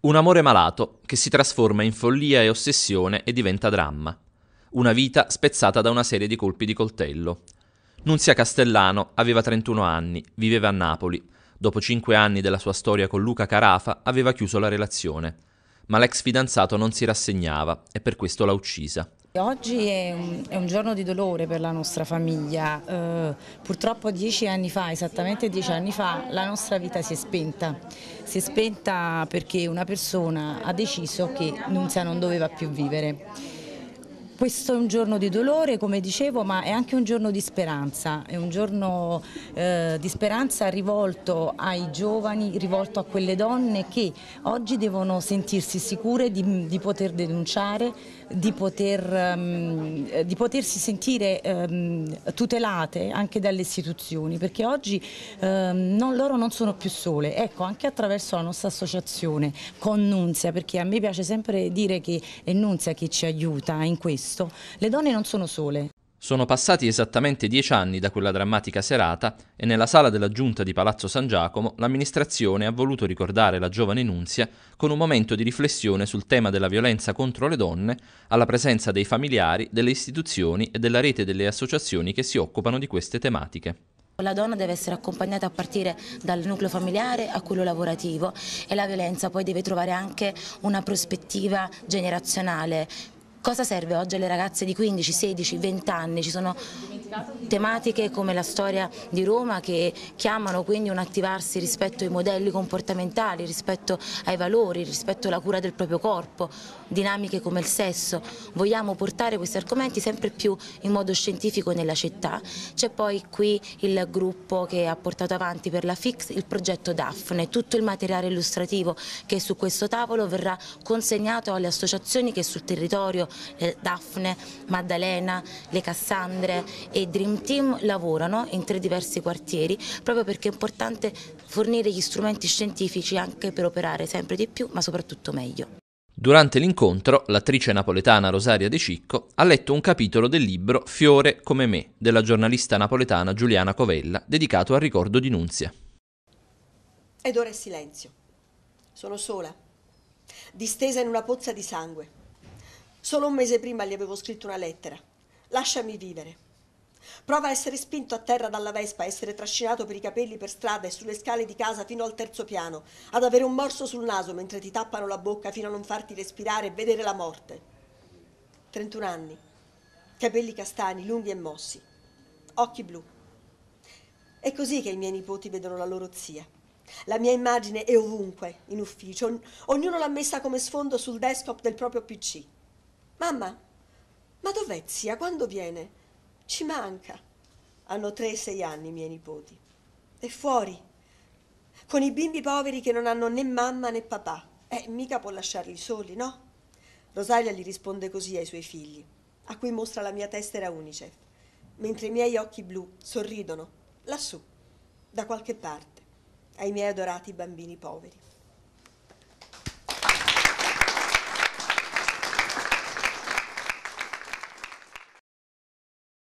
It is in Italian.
Un amore malato che si trasforma in follia e ossessione e diventa dramma. Una vita spezzata da una serie di colpi di coltello. Nunzia Castellano aveva 31 anni, viveva a Napoli. Dopo 5 anni della sua storia con Luca Carafa aveva chiuso la relazione. Ma l'ex fidanzato non si rassegnava e per questo l'ha uccisa. Oggi è un, è un, giorno di dolore per la nostra famiglia, eh, purtroppo dieci anni fa, esattamente dieci anni fa, la nostra vita si è spenta, si è spenta perché una persona ha deciso che Nunzia non doveva più vivere. Questo è un giorno di dolore, come dicevo, ma è anche un giorno di speranza, è un giorno eh, di speranza rivolto ai giovani, rivolto a quelle donne che oggi devono sentirsi sicure di, di poter denunciare, di, poter, um, di potersi sentire um, tutelate anche dalle istituzioni, perché oggi um, non, loro non sono più sole. Ecco, anche attraverso la nostra associazione con Nunzia, perché a me piace sempre dire che è Nunzia che ci aiuta in questo questo. Le donne non sono sole. Sono passati esattamente dieci anni da quella drammatica serata e nella sala della giunta di Palazzo San Giacomo l'amministrazione ha voluto ricordare la giovane Nunzia con un momento di riflessione sul tema della violenza contro le donne alla presenza dei familiari, delle istituzioni e della rete delle associazioni che si occupano di queste tematiche. La donna deve essere accompagnata a partire dal nucleo familiare a quello lavorativo e la violenza poi deve trovare anche una prospettiva generazionale, cosa serve oggi alle ragazze di 15, 16, 20 anni? Ci sono Tematiche come la storia di Roma che chiamano quindi un attivarsi rispetto ai modelli comportamentali, rispetto ai valori, rispetto alla cura del proprio corpo, dinamiche come il sesso. Vogliamo portare questi argomenti sempre più in modo scientifico nella città. C'è poi qui il gruppo che ha portato avanti per la FIX il progetto Daphne, tutto il materiale illustrativo che su questo tavolo verrà consegnato alle associazioni che sul territorio, eh, Daphne, Maddalena, le Cassandre e Dream Team lavorano in tre diversi quartieri proprio perché è importante fornire gli strumenti scientifici anche per operare sempre di più ma soprattutto meglio. Durante l'incontro, l'attrice napoletana Rosaria De Cicco ha letto un capitolo del libro Fiore come me della giornalista napoletana Giuliana Covella, dedicato al ricordo di Nunzia. Ed ora è silenzio. Sono sola, distesa in una pozza di sangue. Solo un mese prima gli avevo scritto una lettera. Lasciami vivere. Prova a essere spinto a terra dalla Vespa, a essere trascinato per i capelli per strada e sulle scale di casa fino al terzo piano, ad avere un morso sul naso mentre ti tappano la bocca fino a non farti respirare e vedere la morte. 31 anni, capelli castani, lunghi e mossi, occhi blu. È così che i miei nipoti vedono la loro zia. La mia immagine è ovunque, in ufficio. Ognuno l'ha messa come sfondo sul desktop del proprio PC. Mamma, ma dov'è zia? Quando viene? Ci manca. Hanno tre e sei anni i miei nipoti. E fuori, con i bimbi poveri che non hanno né mamma né papà. Eh, mica può lasciarli soli, no? Rosalia gli risponde così ai suoi figli, a cui mostra la mia tessera UNICEF, mentre i miei occhi blu sorridono, lassù, da qualche parte, ai miei adorati bambini poveri.